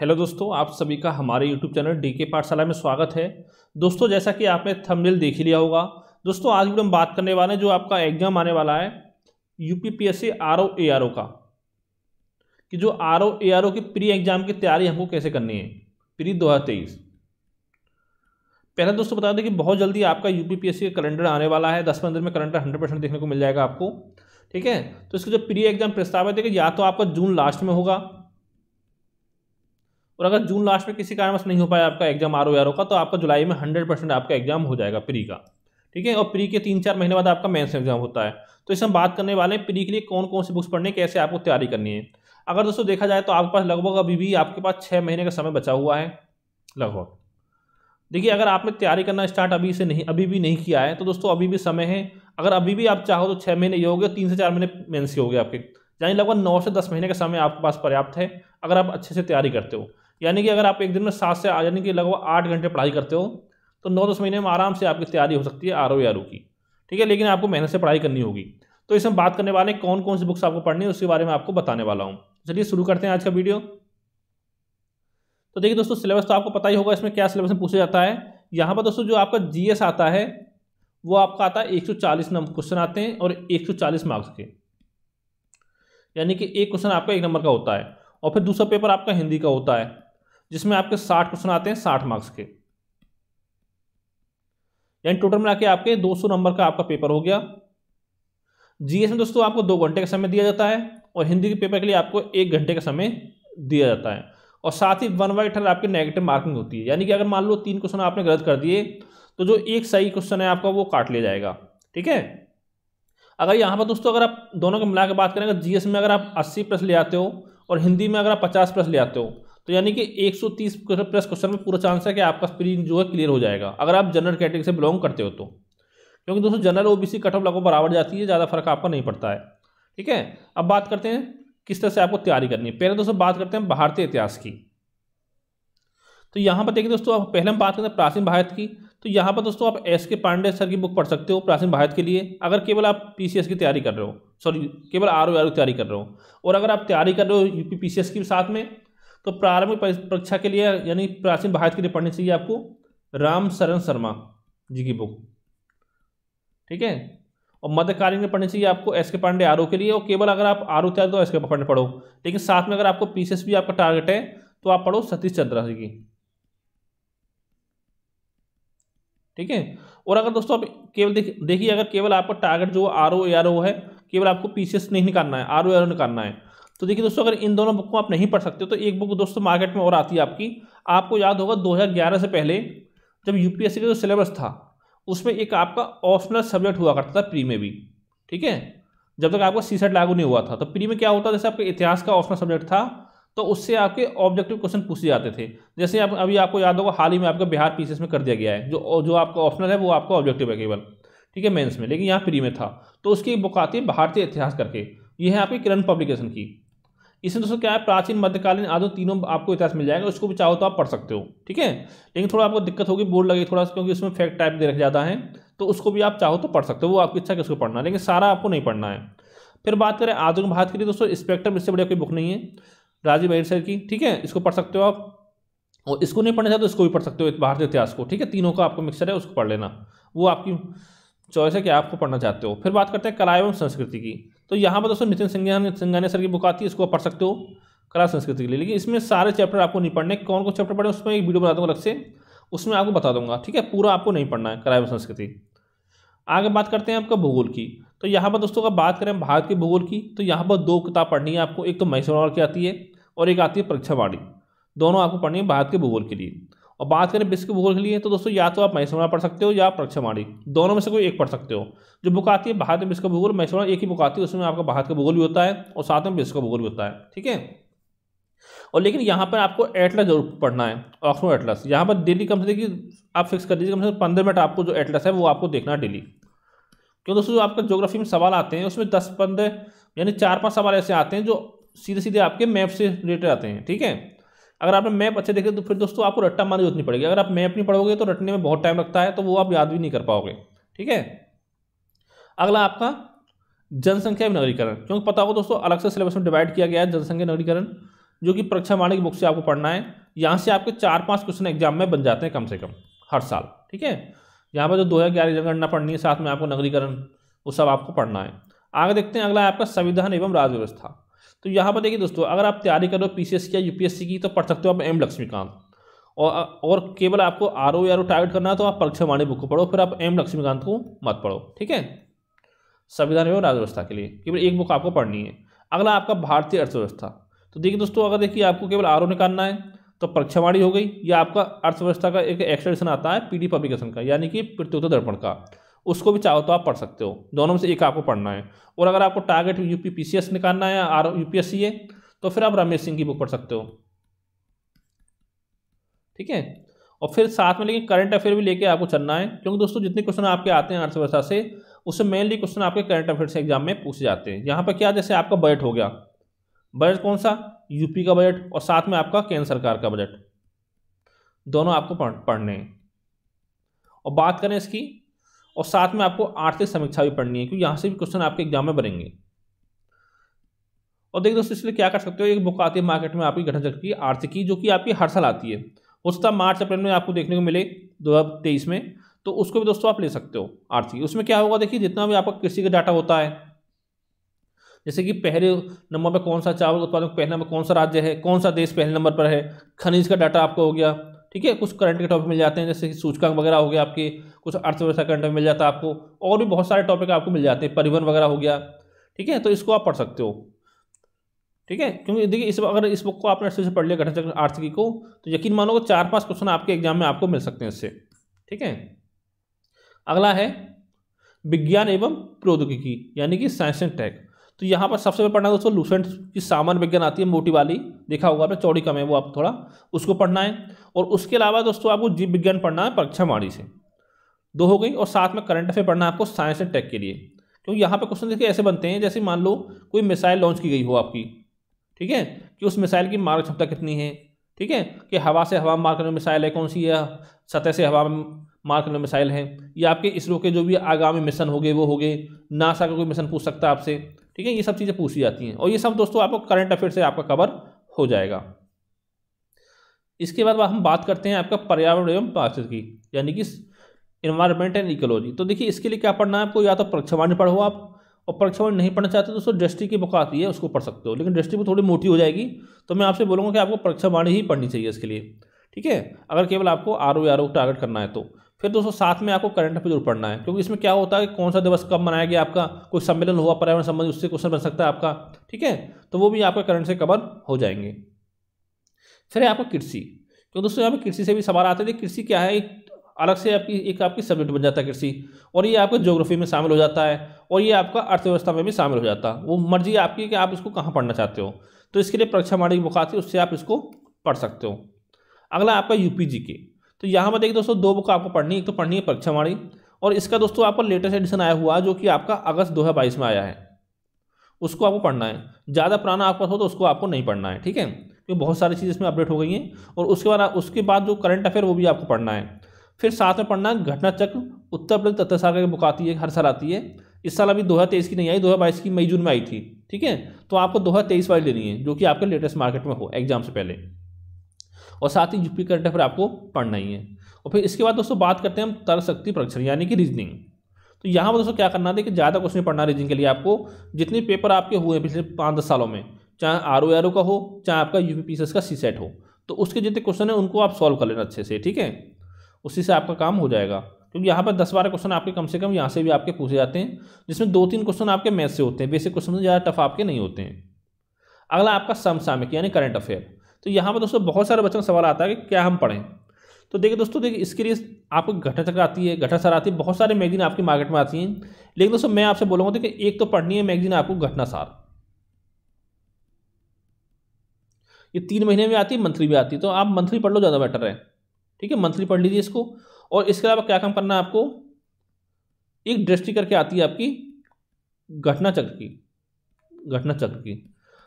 Hello दोस्तों आप सभी का हमारे यूट्यूब चैनल डी के पाठशाला में स्वागत है दोस्तों जैसा कि आपने थंबनेल देख ही लिया होगा दोस्तों आज भी हम बात करने वाले हैं जो आपका एग्जाम आने वाला है U P P S C R O A R O का कि जो आर ओ ए आर ओ की प्री एग्जाम की तैयारी हमको कैसे करनी है प्री दो हज़ार तेईस पहले दोस्तों बता दें कि बहुत जल्दी आपका U P P S C का कैलेंडर आने वाला है दस पंद्रह में कैलेंडर हंड्रेड परसेंट देखने को मिल जाएगा आपको ठीक है तो इसका जो प्री एग्जाम प्रस्ताव है देखिए या तो आपका जून लास्ट में होगा और अगर जून लास्ट में किसी कारणवश नहीं हो पाया आपका exam R O R O का तो आपका जुलाई में हंड्रेड परसेंट आपका एग्जाम हो जाएगा प्री का ठीक है और प्री के तीन चार महीने बाद आपका मेंस एग्जाम होता है तो इस हम बात करने वाले हैं प्री के लिए कौन कौन सी बुक्स पढ़नी है कैसे आपको तैयारी करनी है अगर दोस्तों देखा जाए तो आपके पास लगभग अभी भी आपके पास छः महीने का समय बचा हुआ है लगभग देखिए अगर आपने तैयारी करना स्टार्ट अभी से नहीं अभी भी नहीं किया है तो दोस्तों अभी भी समय है अगर अभी भी आप चाहो तो छः महीने ये हो गए तीन से चार महीने मेंस के हो गए आपके यानी लगभग नौ से दस महीने का समय आपके पास पर्याप्त है अगर आप अच्छे से तैयारी करते हो यानी कि अगर आप एक दिन में सात से यानी कि लगभग आठ घंटे पढ़ाई करते हो तो नौ दस महीने में आराम से आपकी तैयारी हो सकती है आर ओ की ठीक है लेकिन आपको मेहनत से पढ़ाई करनी होगी तो इसमें बात करने वाले कौन कौन सी बुक्स आपको पढ़नी है उसके बारे में आपको बताने वाला हूँ चलिए शुरू करते हैं आज का वीडियो तो देखिए दोस्तों सिलेबस तो आपको पता ही होगा इसमें क्या सिलेबस में पूछा जाता है यहाँ पर दोस्तों जो आपका जी आता है वो आपका आता है एक नंबर क्वेश्चन आते हैं और एक मार्क्स के यानी कि एक क्वेश्चन आपका एक नंबर का होता है और फिर दूसरा पेपर आपका हिंदी का होता है जिसमें आपके साठ क्वेश्चन आते हैं साठ मार्क्स के यानी टोटल मिला के आपके 200 नंबर का आपका पेपर हो गया जीएस में दोस्तों आपको दो घंटे का समय दिया जाता है और हिंदी के पेपर के लिए आपको एक घंटे का समय दिया जाता है और साथ ही वन बाई अठारह आपकी नेगेटिव मार्किंग होती है यानी कि अगर मान लो तीन क्वेश्चन आपने गलत कर दिए तो जो एक सही क्वेश्चन है आपका वो काट लिया जाएगा ठीक है अगर यहाँ पर दोस्तों अगर आप दोनों को मिला के बात करें अगर जीएस में अगर आप अस्सी प्लस ले आते हो और हिंदी में अगर आप पचास प्लस ले आते हो तो यानी कि 130 प्लस क्वेश्चन में पूरा चांस है कि आपका स्क्रीन जो है क्लियर हो जाएगा अगर आप जनरल कैटेगरी से बिलोंग करते हो तो क्योंकि दोस्तों general O B cut off लगभग बराबर जाती है ज़्यादा फर्क आपका नहीं पड़ता है ठीक है अब बात करते हैं किस तरह से आपको तैयारी करनी है पहले दोस्तों बात करते हैं भारतीय इतिहास की तो यहाँ पर देखिए दोस्तों आप पहले हम बात करते हैं प्राचीन भारत की तो यहाँ पर दोस्तों आप एस के पांडे सर की बुक पढ़ सकते हो प्राचीन भारत के लिए अगर केवल आप पीसीएस की तैयारी कर रहे हो सॉरी केवल आर ओ आर की तैयारी कर रहे हो और अगर आप तैयारी कर रहे हो यूपी पीसीएस के साथ में तो प्रारंभिक परीक्षा के लिए यानी प्राचीन भारत के लिए पढ़नी चाहिए आपको राम शरण शर्मा जी की बुक ठीक है और मध्यकालीन में पढ़नी चाहिए आपको एस के पांडे आर के लिए और केवल अगर आप आर तैयार तो एस के पांडे पढ़ो लेकिन साथ में अगर आपको पीसीएस भी आपका टारगेट है तो आप पढ़ो सतीश चंद्रा जी की ठीक है और अगर दोस्तों आप केवल देखिए अगर केवल आपका टारगेट जो आर ओ है केवल आपको पीसीएस नहीं निकालना है आर ओ निकालना है तो देखिए दोस्तों अगर इन दोनों बुक को आप नहीं पढ़ सकते तो एक बुक दोस्तों मार्केट में और आती है आपकी आपको याद होगा 2011 से पहले जब यूपीएससी का जो सिलेबस था उसमें एक आपका ऑप्शनल सब्जेक्ट हुआ करता था प्री में भी ठीक है जब तक आपका सी सेट लागू नहीं हुआ था तो प्री में क्या होता जैसे आपके इतिहास का ऑप्शनल सब्जेक्ट था तो उससे आपके ऑब्जेक्टिव क्वेश्चन पूछे जाते थे जैसे आप अभी आपको याद होगा हाल ही में आपका बिहार पीसीएस में कर दिया गया है जो जो आपका ऑप्शनल है वो आपका ऑब्जेक्टिव है केवल ठीक है मेंस में लेकिन यहाँ प्री में था तो उसकी बुक आती है भारतीय इतिहास करके ये है आपकी किरण पब्लिकेशन की इसमें दोस्तों क्या है प्राचीन मध्यकालीन आदो तीनों आपको इतिहास मिल जाएगा उसको भी चाहो तो आप पढ़ सकते हो ठीक है लेकिन थोड़ा आपको दिक्कत होगी बोर्ड लगेगी थोड़ा सा क्योंकि उसमें फैक्ट टाइप दे रख जाता है तो उसको भी आप चाहो तो पढ़ सकते हो वो आपकी इच्छा किसको पढ़ना है लेकिन सारा आपको नहीं पढ़ना है फिर बात करें आधुनिक भारत के लिए तो दोस्तों स्पेक्ट्रम इससे बढ़िया कोई बुक नहीं है राजीव अहिर सर की ठीक है इसको पढ़ सकते हो आप और इसको नहीं पढ़ना चाहते तो इसको भी पढ़ सकते हो भारतीय इतिहास को ठीक है तीनों का आपको मिक्सर है उसको पढ़ लेना वो आपकी चॉइस है कि आपको पढ़ना चाहते हो फिर बात करते हैं कला एवं संस्कृति की तो यहाँ पर दोस्तों नितिन सिंह सिंघानिया सर की बुक आती है इसको आप पढ़ सकते हो कला संस्कृति के लिए लेकिन इसमें सारे चैप्टर आपको नहीं पढ़ने कौन कौन चैप्टर पढ़े उसमें एक वीडियो बना दूँगा अलग से उसमें आपको बता दूंगा ठीक है पूरा आपको नहीं पढ़ना है कला एवं संस्कृति आगे बात करते हैं आपका भूगोल की तो यहाँ पर दोस्तों अगर बात करें भारत के भूगोल की तो यहाँ पर दो किताब पढ़नी है आपको एक तो महेश्वर की आती है और एक आती है परीक्षा दोनों आपको पढ़नी है भारत के भूगोल के लिए और बात करें बिस्क भूगोल के लिए तो दोस्तों या तो आप मैसोरा पढ़ सकते हो या प्रक्षमाणी दोनों में से कोई एक पढ़ सकते हो जो बुक आती है भारत में बिस्क भूगोल मैसोरा एक ही बुक आती है उसमें आपका भारत का भूगोल भी होता है और साथ में बिस्क भूगोल भी होता है ठीक है और लेकिन यहाँ पर आपको एटलस जरूर पढ़ना है ऑक्सफोर्ड एटलस यहाँ पर डेली कम से देखिए आप फिक्स कर दीजिए कम से कम पंद्रह मिनट आपको जो एटलस है वो आपको देखना है डेली क्यों दोस्तों जो आपका ज्योग्राफी में सवाल आते हैं उसमें दस पंद्रह यानी चार पाँच सवाल ऐसे आते हैं जो सीधे सीधे आपके मैप से रिलेटेड आते हैं ठीक है अगर आपने मैप अच्छे देखे तो फिर दोस्तों आपको रट्टा मारने जरूरत नहीं पड़ेगी अगर आप मैप नहीं पढ़ोगे तो रटने में बहुत टाइम लगता है तो वो आप याद भी नहीं कर पाओगे ठीक है अगला आपका जनसंख्या नगरीकरण क्योंकि पता होगा दोस्तों अलग से सिलेबस में डिवाइड किया गया है जनसंख्या नगरीकरण जो कि परीक्षा माने की बुक से आपको पढ़ना है यहाँ से आपके चार पाँच क्वेश्चन एग्जाम में बन जाते हैं कम से कम हर साल ठीक है यहाँ पर जो दो हज़ार ग्यारह जनगणना पढ़नी है साथ में आपको नगरीकरण वो सब आपको पढ़ना है आगे देखते हैं अगला है आपका संविधान एवं राज्य व्यवस्था तो यहाँ पर देखिए दोस्तों अगर आप तैयारी करो पी या यू की तो पढ़ सकते हो आप एम लक्ष्मीकांत और और केवल आपको आर ओ या टारगेट करना है तो आप परीक्षा वाणी बुक को पढ़ो फिर आप एम लक्ष्मीकांत को मत पढ़ो ठीक है संविधान एवं राज्य व्यवस्था के लिए केवल एक बुक आपको पढ़नी है अगला आपका भारतीय अर्थव्यवस्था तो देखिए दोस्तों अगर देखिए आपको केवल आर ओ निकालना है तो परीक्षावाणी हो गई या आपका अर्थव्यवस्था का एक एक्सटेंशन आता है पीडी पब्लिकेशन का यानी कि प्रत्युत्तर दर्पण का उसको भी चाहो तो आप पढ़ सकते हो दोनों में से एक आपको पढ़ना है और अगर आपको target U P P C S निकालना है आर यू पी है तो फिर आप रमेश सिंह की बुक पढ़ सकते हो ठीक है और फिर साथ में लेकिन करंट अफेयर भी लेके आपको चलना है क्योंकि दोस्तों जितने क्वेश्चन आपके आते हैं अर्थव्यवस्था से उससे मेनली क्वेश्चन आपके करंट अफेयर से एग्जाम में पूछे जाते हैं यहाँ पर क्या जैसे आपका बजट हो गया बजट कौन सा यूपी का बजट और साथ में आपका केंद्र सरकार का बजट दोनों आपको पढ़ने हैं और बात करें इसकी और साथ में आपको आर्थिक समीक्षा भी पढ़नी है क्योंकि यहाँ से भी क्वेश्चन आपके एग्जाम में बनेंगे और देखिए दोस्तों इसलिए क्या कर सकते हो एक बुक आती है मार्केट में आपकी गठन चक्र की आर्थिक जो कि आपकी हर साल आती है उसका मार्च अप्रैल में आपको देखने को मिले दो हज़ार तेईस में तो उसको भी दोस्तों आप ले सकते हो आर्थिक उसमें क्या होगा देखिए जितना भी आपका कृषि का डाटा होता है जैसे कि पहले नंबर पर कौन सा चावल उत्पादन पहले नंबर कौन सा राज्य है कौन सा देश पहले नंबर पर है खनिज का डाटा आपको हो गया ठीक है कुछ करंट के टॉपिक मिल जाते हैं जैसे कि सूचकांक वगैरह हो गया आपके कुछ अर्थव्यवस्था करंट में मिल जाता है आपको और भी बहुत सारे टॉपिक आपको मिल जाते हैं परिवहन वगैरह हो गया ठीक है तो इसको आप पढ़ सकते हो ठीक है क्योंकि देखिए इस अगर इस बुक को आपने अच्छे से पढ़ लिया घटक चक्र आर्थिकी को तो यकीन मानोगे चार पांच क्वेश्चन आपके एग्जाम में आपको मिल सकते हैं इससे ठीक है अगला है विज्ञान एवं प्रौद्योगिकी यानी कि साइंस एंड टेक तो यहाँ पर सबसे पहले पढ़ना है दोस्तों लूसेंट की सामान्य विज्ञान आती है मोटी वाली देखा होगा आपने चौड़ी कम है वो आप थोड़ा उसको पढ़ना है और उसके अलावा दोस्तों आपको जीव विज्ञान पढ़ना है परीक्षा वाणी से दो हो गई और साथ में करंट अफेयर पढ़ना है आपको साइंस एंड टेक के लिए क्योंकि यहाँ पर क्वेश्चन देखिए ऐसे बनते हैं जैसे मान लो कोई मिसाइल लॉन्च की गई हो आपकी ठीक है कि उस मिसाइल की मार क्षमता कितनी है ठीक है कि हवा से हवा मार करने मिसाइल है कौन सी है सतह से हवा मार करने मिसाइल है या आपके इसरो के जो भी आगामी मिशन हो गए वो हो गए नासा का कोई मिशन पूछ सकता है आपसे ठीक है ये सब चीज़ें पूछी जाती हैं और ये सब दोस्तों आपको करंट अफेयर से आपका कवर हो जाएगा इसके बाद हम बात करते हैं आपका पर्यावरण एवं पार्षद की यानी कि इन्वायरमेंट एंड इकोलॉजी तो देखिए इसके लिए क्या पढ़ना है आपको या तो परीक्षावाणी पढ़ो आप और परीक्षावाणी नहीं पढ़ना चाहते तो दोस्तों दृष्टि की बुक आती है उसको पढ़ सकते हो लेकिन दृष्टि भी थोड़ी मोटी हो जाएगी तो मैं आपसे बोलूँगा कि आपको परीक्षावाणी ही पढ़नी चाहिए इसके लिए ठीक है अगर केवल आपको R O R O target करना है तो फिर दोस्तों साथ में आपको करंट अफेयर जरूर पढ़ना है क्योंकि इसमें क्या होता है कौन सा दिवस कब मनाया गया आपका कोई सम्मेलन हुआ पर्यावरण संबंधी उससे क्वेश्चन बन सकता है आपका ठीक है तो वो भी आपका करंट से कवर हो जाएंगे फिर है आपका कृषि क्योंकि दोस्तों यहाँ पर कृषि से भी सवाल आते थे कृषि क्या है एक अलग से आपकी एक आपकी सब्जेक्ट बन जाता है कृषि और ये आपका ज्योग्राफी में शामिल हो जाता है और ये आपका अर्थव्यवस्था में भी शामिल हो जाता है वो मर्जी आपकी कि आप इसको कहाँ पढ़ना चाहते हो तो इसके लिए परीक्षा हमारी बुक आती है उससे आप इसको पढ़ सकते हो अगला आपका यूपी जी के तो यहाँ पर देखिए दोस्तों दो बुक आपको पढ़नी एक तो पढ़नी है परीक्षा वाणी और इसका दोस्तों आपको लेटेस्ट एडिशन आया हुआ जो कि आपका अगस्त दो में आया है उसको आपको पढ़ना है ज़्यादा पुराना आपका हो तो उसको आपको नहीं पढ़ना है ठीक है क्योंकि बहुत सारी चीज़ें इसमें अपडेट हो गई हैं और उसके बाद उसके बाद जो करंट अफेयर वो भी आपको पढ़ना है फिर साथ में पढ़ना है घटना चक्र उत्तर प्रदेश तथ्य सागर की बुक आती है हर साल आती है इस साल अभी दो हज़ार तेईस की नहीं आई दो हज़ार बाईस की मई जून में आई थी ठीक है तो आपको दो हज़ार तेईस वाली लेनी है जो कि आपके लेटेस्ट मार्केट में हो एग्जाम से पहले और साथ ही यूपी करंट अफेयर आपको पढ़ना ही है और फिर इसके बाद दोस्तों बात करते हैं हम तर्क शक्ति परीक्षण यानी कि रीजनिंग तो यहाँ पर दोस्तों क्या करना था कि ज़्यादा क्वेश्चन पढ़ना रीजनिंग के लिए आपको जितने पेपर आपके हुए हैं पिछले पाँच दस सालों में चाहे आर ओ आर ओ का हो चाहे आपका यू पी का सी सेट e हो तो उसके जितने क्वेश्चन हैं उनको आप सॉल्व कर लेना अच्छे से ठीक है उसी से आपका काम हो जाएगा क्योंकि यहाँ पर दस बारह क्वेश्चन आपके कम से कम यहाँ से भी आपके पूछे जाते हैं जिसमें दो तीन क्वेश्चन आपके मैथ से होते हैं बेसिक क्वेश्चन ज़्यादा टफ आपके नहीं होते हैं अगला आपका समसामयिक यानी करंट अफेयर तो यहाँ पर दोस्तों बहुत सारे बच्चों का सवाल आता है कि क्या हम पढ़ें तो देखिए दोस्तों देखिए इसके लिए आपको घटा चक्र आती है घटा सार आती है बहुत सारे मैगजीन आपकी मार्केट में आती हैं लेकिन दोस्तों मैं आपसे बोलूँगा देखिए एक तो पढ़नी है मैगजीन आपको घटनासार ये तीन महीने में आती है मंथली भी आती है तो आप मंथली पढ़ लो ज़्यादा बेटर है ठीक है मंथली पढ़ लीजिए इसको और इसके अलावा क्या काम करना है आपको एक दृष्टि करके आती है आपकी घटना चक्र की घटना चक्र की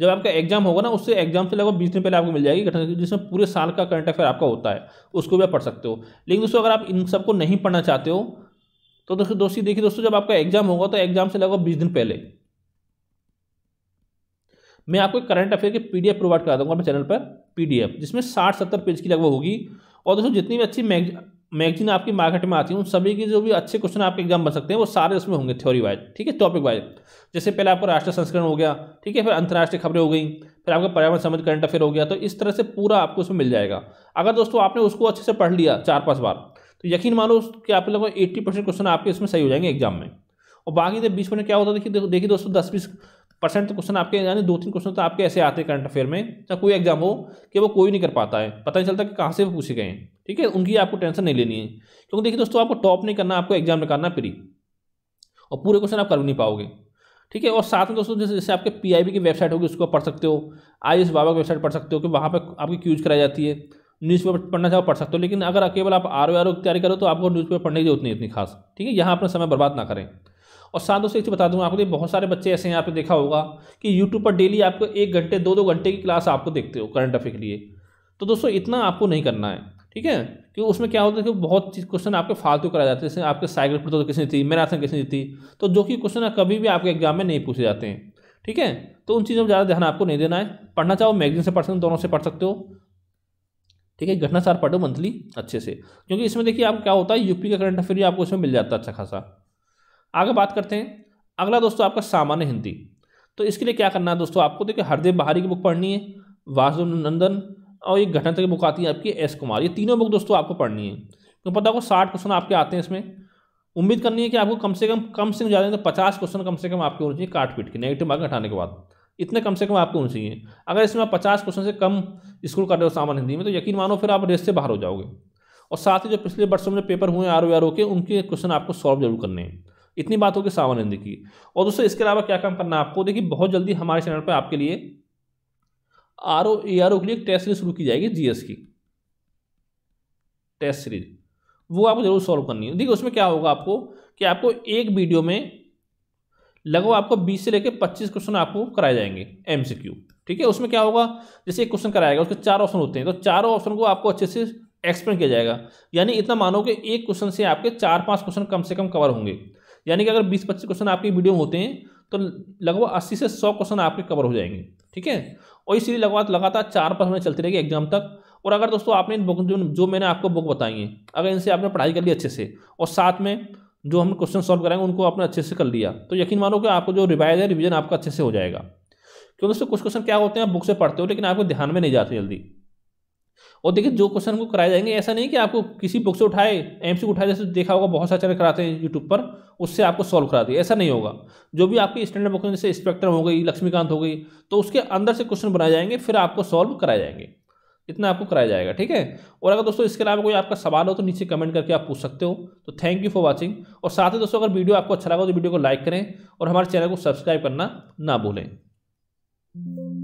जब आपका एग्जाम होगा ना उससे एग्जाम से लगभग बीस दिन पहले आपको मिल जाएगी घटना जिसमें पूरे साल का करंट अफेयर आपका होता है उसको भी आप पढ़ सकते हो लेकिन दोस्तों अगर आप इन सबको नहीं पढ़ना चाहते हो तो दोस्तों दोस्ती देखिए दोस्तों जब आपका एग्जाम होगा तो एग्जाम से लगभग बीस दिन पहले मैं आपको करंट अफेयर की पीडीएफ प्रोवाइड करा दूंगा अपने चैनल पर पीडीएफ जिसमें साठ सत्तर पेज की लगभग होगी और दोस्तों जितनी भी अच्छी मैग मैगजीन आपकी मार्केट में आती है उन सभी के जो भी अच्छे क्वेश्चन आपके एग्जाम बन सकते हैं वो सारे उसमें होंगे थ्योरी वाइज ठीक है टॉपिक वाइज जैसे पहले आपका राष्ट्रीय संस्करण हो गया ठीक है फिर अंतर्राष्ट्रीय खबरें हो गई फिर आपका पर्यावरण समझ करंट अफेयर हो गया तो इस तरह से पूरा आपको उसमें मिल जाएगा अगर दोस्तों आपने उसको अच्छे से पढ़ लिया चार पाँच बार तो यकीन मानो कि आप लोगों को एट्टी परसेंट क्वेश्चन आपके इसमें सही हो जाएंगे एग्जाम में और बाकी जब तो बीस में क्या होता है देखिए देखिए दोस्तों दस बीस परसेंट क्वेश्चन आपके यानी दो तीन क्वेश्चन तो आपके ऐसे आते हैं करंट अफेयर में चाहे कोई एग्जाम हो कि वो कोई नहीं कर पाता है पता नहीं चलता कि कहाँ से वो पूछे गए हैं ठीक है उनकी आपको टेंशन नहीं लेनी है क्योंकि देखिए दोस्तों आपको टॉप नहीं करना आपको एग्जाम में करना फ्री और पूरे क्वेश्चन आप कर भी नहीं पाओगे ठीक है और साथ में दोस्तों जैसे जैसे आपके पी की वेबसाइट होगी उसको पढ़ सकते हो आई एस बाबा की वेबसाइट पढ़ सकते हो कि वहाँ पर आपकी क्यूज कराई जाती है न्यूज़पेपर पढ़ना चाहो पढ़ सकते हो लेकिन अगर केवल आप आर ओ आर ओ की तैयारी करो तो आपको न्यूज़पेपर पढ़ने की जरूरत नहीं इतनी खास ठीक है यहाँ अपना समय बर्बाद ना करें और साथ दोस्तों एक चीज़ बता दूँ आपको बहुत सारे बच्चे ऐसे हैं पे देखा होगा कि यूट्यूब पर डेली आपको एक घंटे दो दो घंटे की क्लास आपको देखते हो करंट अफेयर के लिए तो दोस्तों इतना आपको नहीं करना है ठीक है क्योंकि उसमें क्या होता है कि बहुत चीज़ क्वेश्चन आपके फालतू कराए जाते हैं जैसे आपके साइकिल प्रतिरोध किसने जीती मैराथन किसने जीती तो जो कि क्वेश्चन कभी भी आपके एग्जाम में नहीं पूछे जाते हैं ठीक है तो उन चीज़ों पर ज़्यादा ध्यान आपको नहीं देना है पढ़ना चाहो मैगजीन से पढ़ सकते हो दोनों से पढ़ सकते हो ठीक है घटनासार पढ़ो मंथली अच्छे से क्योंकि इसमें देखिए आप क्या होता है यूपी का करंट अफेयर भी आपको इसमें मिल जाता है अच्छा खासा आगे बात करते हैं अगला दोस्तों आपका सामान्य हिंदी तो इसके लिए क्या करना है दोस्तों आपको देखिए हरदेव बहारी की बुक पढ़नी है वासु नंदन और ये घटना की बुक आती है आपकी एस कुमार ये तीनों बुक दोस्तों आपको पढ़नी है तो पता होगा साठ क्वेश्चन आपके आते हैं इसमें उम्मीद करनी है कि आपको कम से कम कम से कम ज़्यादा तो पचास क्वेश्चन कम से कम आपके होने चाहिए काट पीट के नेगेटिव मार्क हटाने के बाद इतने कम से कम आपको होने चाहिए अगर इसमें आप पचास क्वेश्चन से कम स्कूल कर रहे हो सामान्य हिंदी में तो यकीन मानो फिर आप रेस से बाहर हो जाओगे और साथ ही जो पिछले वर्षों में पेपर हुए आर ओ के उनके क्वेश्चन आपको सॉल्व जरूर करने हैं इतनी बात होगी सावन नंदी की और दोस्तों इसके अलावा क्या काम करना है आपको देखिए बहुत जल्दी हमारे चैनल पर आपके लिए आर ओ ए आर ओ के लिए टेस्ट सीरीज शुरू की जाएगी जीएस की टेस्ट सीरीज वो आपको जरूर सॉल्व करनी है देखिए उसमें क्या होगा आपको कि आपको एक वीडियो में लगभग आपको 20 से लेकर 25 क्वेश्चन आपको कराए जाएंगे एमसीक्यू ठीक है उसमें क्या होगा जैसे एक क्वेश्चन कराएगा उसके चार ऑप्शन होते हैं तो चारों ऑप्शन को आपको अच्छे से एक्सप्लेन किया जाएगा यानी इतना मानो कि एक क्वेश्चन से आपके चार पांच क्वेश्चन कम से कम कवर होंगे यानी कि अगर बीस पच्चीस क्वेश्चन आपके वीडियो में होते हैं तो लगभग अस्सी से सौ क्वेश्चन आपके कवर हो जाएंगे ठीक है और इसीलिए लगभग लगातार चार पाँच महीने चलती रहेगी एग्जाम तक और अगर दोस्तों आपने इन बुक जो, मैंने आपको बुक बताई है अगर इनसे आपने पढ़ाई कर ली अच्छे से और साथ में जो हम क्वेश्चन सॉल्व कराएंगे उनको आपने अच्छे से कर लिया तो यकीन मानो कि आपको जो रिवाइज है रिविजन आपका अच्छे से हो जाएगा क्योंकि दोस्तों कुछ क्वेश्चन क्या होते हैं आप बुक से पढ़ते हो लेकिन आपको ध्यान में नहीं जाते जल्दी और देखिए जो क्वेश्चन हम्म। को कराए जाएंगे ऐसा नहीं कि आपको किसी बुक से उठाए एम सी उठाए जैसे देखा होगा बहुत सारे चैनल कराते हैं यूट्यूब पर उससे आपको सॉल्व करा दिया ऐसा नहीं होगा जो भी आपकी स्टैंडर्ड बुक जैसे स्पेक्ट्रम हो गई लक्ष्मीकांत हो गई तो उसके अंदर से क्वेश्चन बनाए जाएंगे फिर आपको सॉल्व कराए जाएंगे इतना आपको कराया जाएगा ठीक है और अगर दोस्तों इसके अलावा कोई आपका सवाल हो तो नीचे कमेंट करके आप पूछ सकते हो तो थैंक यू फॉर वाचिंग और साथ ही दोस्तों अगर वीडियो आपको अच्छा लगा तो वीडियो को लाइक करें और हमारे चैनल को सब्सक्राइब करना ना भूलें